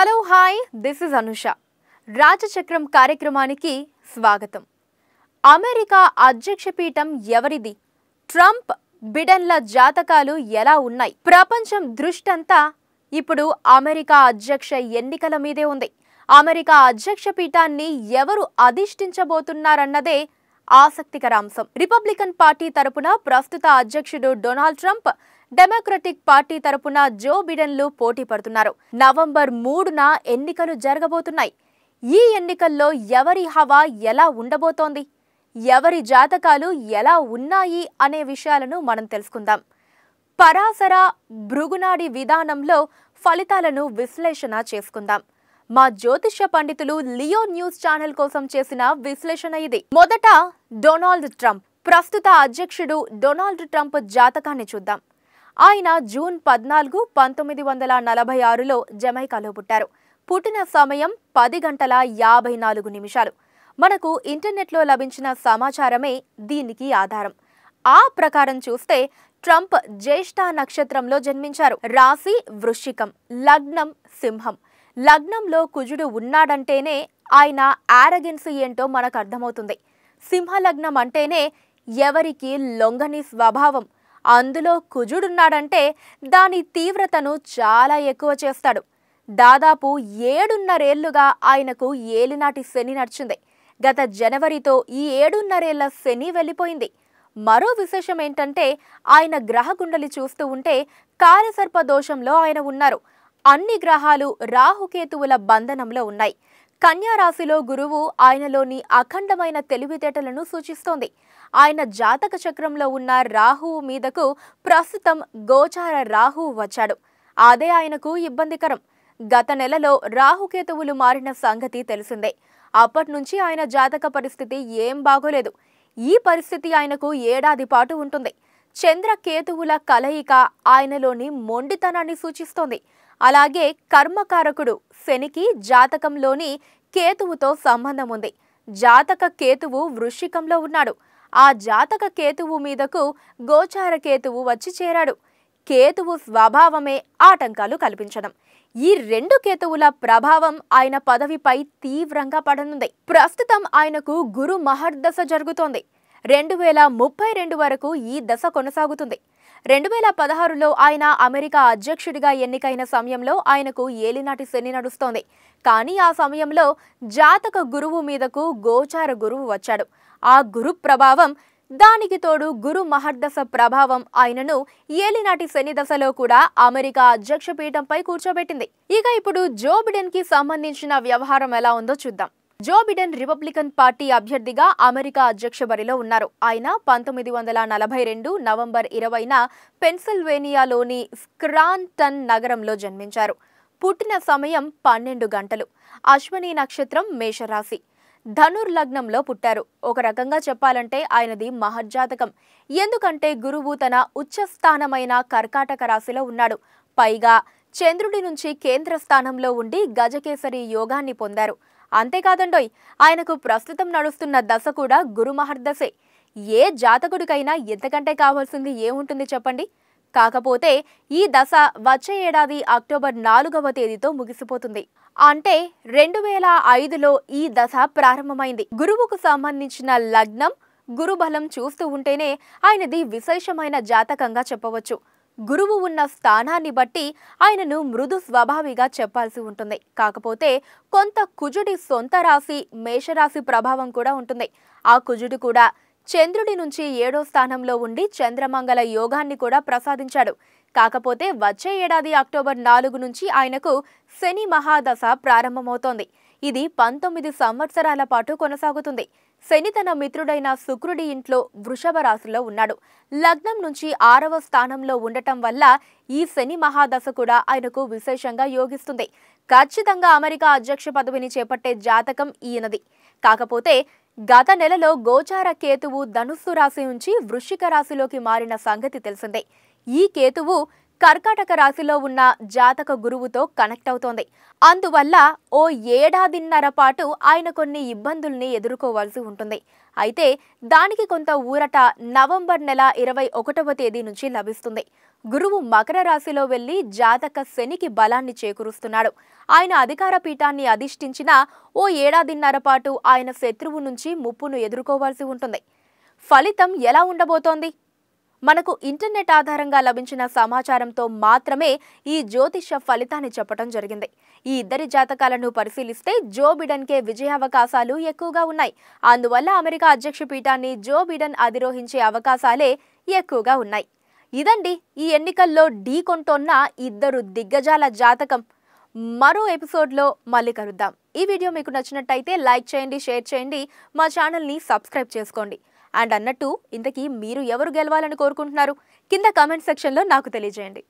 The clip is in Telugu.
hello hi this is Anusha Rajachakram కార్యక్రమానికి స్వాగతం అమెరికా అధ్యక్ష పీఠం ఎవరిది ట్రంప్ బిడెన్ల జాతకాలు ఎలా ఉన్నాయి ప్రపంచం దృష్టంతా ఇప్పుడు అమెరికా అధ్యక్ష ఎన్నికల మీదే ఉంది అమెరికా అధ్యక్ష పీఠాన్ని ఎవరు అధిష్ఠించబోతున్నారన్నదే ఆసక్తికర అంశం రిపబ్లికన్ పార్టీ తరపున ప్రస్తుత అధ్యక్షుడు డొనాల్డ్ ట్రంప్ డెమోక్రటిక్ పార్టీ తరపున జో బిడెన్లు పోటీ పడుతున్నారు నవంబర్ మూడున ఎన్నికలు జరగబోతున్నాయి ఈ ఎన్నికల్లో ఎవరి హవా ఎలా ఉండబోతోంది ఎవరి జాతకాలు ఎలా ఉన్నాయి అనే విషయాలను మనం తెలుసుకుందాం పరాసర భృగునాడి విధానంలో ఫలితాలను విశ్లేషణ చేసుకుందాం మా జ్యోతిష్య పండితులు లియో న్యూస్ ఛానల్ కోసం చేసిన విశ్లేషణ ఇది మొదట డొనాల్డ్ ట్రంప్ ప్రస్తుత అధ్యక్షుడు డొనాల్డ్ ట్రంప్ జాతకాన్ని చూద్దాం ఆయన జూన్ పద్నాలుగు పంతొమ్మిది వందల నలభై ఆరులో జమైకాలో పుట్టారు పుట్టిన సమయం పది గంటల యాభై నాలుగు నిమిషాలు మనకు ఇంటర్నెట్లో లభించిన సమాచారమే దీనికి ఆధారం ఆ ప్రకారం చూస్తే ట్రంప్ జ్యేష్ఠ నక్షత్రంలో జన్మించారు రాశి వృశ్చికం లగ్నం సింహం లగ్నంలో కుజుడు ఉన్నాడంటేనే ఆయన ఆరగెన్సీ ఏంటో మనకు అర్థమవుతుంది సింహలగ్నం అంటేనే ఎవరికి లొంగని స్వభావం అందులో కుజుడున్నాడంటే దాని తీవ్రతను చాలా ఎక్కువ చేస్తాడు దాదాపు ఏడున్నరేళ్లుగా ఆయనకు ఏలినాటి శని నడిచింది గత జనవరితో ఈ ఏడున్నరేళ్ల శని వెళ్ళిపోయింది మరో విశేషం ఏంటంటే ఆయన గ్రహ చూస్తూ ఉంటే కాలసర్ప దోషంలో ఆయన ఉన్నారు అన్ని గ్రహాలు రాహుకేతువుల బంధనంలో ఉన్నాయి కన్యారాశిలో గురువు ఆయనలోని అఖండమైన తెలివితేటలను సూచిస్తోంది ఆయన జాతక చక్రంలో ఉన్న రాహువు మీదకు ప్రస్తుతం గోచార రాహువు వచ్చాడు అదే ఆయనకు ఇబ్బందికరం గత నెలలో రాహుకేతువులు మారిన సంగతి తెలిసిందే అప్పటి నుంచి ఆయన జాతక పరిస్థితి ఏం బాగోలేదు ఈ పరిస్థితి ఆయనకు ఏడాది పాటు ఉంటుంది చంద్రకేతువుల కలయిక ఆయనలోని మొండితనాన్ని సూచిస్తోంది అలాగే కర్మకారకుడు శనికి జాతకంలోని కేతువుతో సంబంధం ఉంది జాతక కేతువు వృషికంలో ఉన్నాడు ఆ జాతక కేతువు మీదకు గోచార కేతువు వచ్చి చేరాడు కేతువు స్వభావమే ఆటంకాలు కల్పించడం ఈ రెండు కేతువుల ప్రభావం ఆయన పదవిపై తీవ్రంగా పడనుంది ప్రస్తుతం ఆయనకు గురు మహర్దశ జరుగుతోంది రెండు వేల ముప్పై రెండు వరకు ఈ దశ కొనసాగుతుంది రెండు వేల పదహారులో ఆయన అమెరికా అధ్యక్షుడిగా ఎన్నికైన సమయంలో ఆయనకు ఏలినాటి శని నడుస్తోంది కానీ ఆ సమయంలో జాతక గురువు మీదకు గోచార గురువు వచ్చాడు ఆ గురు ప్రభావం దానికి తోడు గురు మహర్దశ ప్రభావం ఆయనను ఏలినాటి శని దశలో కూడా అమెరికా అధ్యక్ష పీఠంపై కూర్చోబెట్టింది ఇక ఇప్పుడు జో బిడెన్ కి సంబంధించిన వ్యవహారం ఎలా ఉందో చూద్దాం జో బిడెన్ రిపబ్లికన్ పార్టీ అభ్యర్థిగా అమెరికా అధ్యక్ష బరిలో ఉన్నారు ఆయన పంతొమ్మిది వందల నలభై రెండు నవంబర్ ఇరవైన పెన్సిల్వేనియాలోని స్క్రాన్టన్ నగరంలో జన్మించారు పుట్టిన సమయం పన్నెండు గంటలు అశ్వని నక్షత్రం మేషరాశి ధనుర్ లగ్నంలో పుట్టారు ఒక రకంగా చెప్పాలంటే ఆయనది మహజ్జాతకం ఎందుకంటే గురువు తన ఉచ్చస్థానమైన కర్కాటక రాశిలో ఉన్నాడు పైగా చంద్రుడి నుంచి కేంద్ర స్థానంలో ఉండి గజకేసరి యోగాన్ని పొందారు అంతేకాదండోయ్ ఆయనకు ప్రస్తుతం నడుస్తున్న దశ కూడా గురుమహర్దశే ఏ జాతకుడికైనా ఎంతకంటే కావాల్సింది ఏముంటుంది చెప్పండి కాకపోతే ఈ దశ వచ్చే ఏడాది అక్టోబర్ నాలుగవ తేదీతో ముగిసిపోతుంది అంటే రెండు వేల ఐదులో ఈ దశ ప్రారంభమైంది గురువుకు సంబంధించిన లగ్నం గురుబలం చూస్తూ ఉంటేనే ఆయనది విశేషమైన జాతకంగా చెప్పవచ్చు గురువు ఉన్న స్థానాన్ని బట్టి ఆయనను మృదు స్వభావిగా చెప్పాల్సి ఉంటుంది కాకపోతే కొంత కుజుడి సొంత రాశి మేషరాశి ప్రభావం కూడా ఉంటుంది ఆ కుజుడు కూడా చంద్రుడి నుంచి ఏడో స్థానంలో ఉండి చంద్రమంగళ యోగాన్ని కూడా ప్రసాదించాడు కాకపోతే వచ్చే ఏడాది అక్టోబర్ నాలుగు నుంచి ఆయనకు శని మహాదశ ప్రారంభమవుతోంది ఇది పంతొమ్మిది సంవత్సరాల పాటు కొనసాగుతుంది శని తన మిత్రుడైన శుక్రుడి ఇంట్లో వృషభ రాశిలో ఉన్నాడు లగ్నం నుంచి ఆరవ స్థానంలో ఉండటం వల్ల ఈ శని మహాదశ కూడా ఆయనకు విశేషంగా యోగిస్తుంది ఖచ్చితంగా అమెరికా అధ్యక్ష పదవిని చేపట్టే జాతకం ఈయనది కాకపోతే గత నెలలో గోచార కేతువు ధనుస్సు రాశి నుంచి వృశ్చిక రాశిలోకి మారిన సంగతి తెలిసిందే ఈ కేతువు కర్కాటక రాశిలో ఉన్న జాతక గురువుతో కనెక్ట్ అవుతోంది అందువల్ల ఓ ఏడాదిన్నర పాటు ఆయన కొన్ని ఇబ్బందుల్ని ఎదుర్కోవాల్సి ఉంటుంది అయితే దానికి కొంత ఊరట నవంబర్ నెల ఇరవై ఒకటవ తేదీ నుంచి లభిస్తుంది గురువు మకర రాశిలో వెళ్లి జాతక శనికి బలాన్ని చేకూరుస్తున్నాడు ఆయన అధికార పీఠాన్ని అధిష్ఠించిన ఓ ఏడాదిన్నర పాటు ఆయన శత్రువు నుంచి ముప్పును ఎదుర్కోవాల్సి ఉంటుంది ఫలితం ఎలా ఉండబోతోంది మనకు ఇంటర్నెట్ ఆధారంగా లభించిన సమాచారంతో మాత్రమే ఈ జ్యోతిష ఫలితాన్ని చెప్పడం జరిగింది ఈ ఇద్దరి జాతకాలను పరిశీలిస్తే జో బిడన్కే విజయావకాశాలు ఎక్కువగా ఉన్నాయి అందువల్ల అమెరికా అధ్యక్ష పీఠాన్ని జో బిడెన్ అధిరోహించే అవకాశాలే ఎక్కువగా ఉన్నాయి ఇదండి ఈ ఎన్నికల్లో ఢీ కొంటోన్న ఇద్దరు దిగ్గజాల జాతకం మరో ఎపిసోడ్లో మళ్ళీ కలుద్దాం ఈ వీడియో మీకు నచ్చినట్టయితే లైక్ చేయండి షేర్ చేయండి మా ఛానల్ని సబ్స్క్రైబ్ చేసుకోండి అండ్ అన్నట్టు ఇంతకీ మీరు ఎవరు గెలవాలని కోరుకుంటున్నారు కింద కామెంట్ సెక్షన్లో నాకు తెలియజేయండి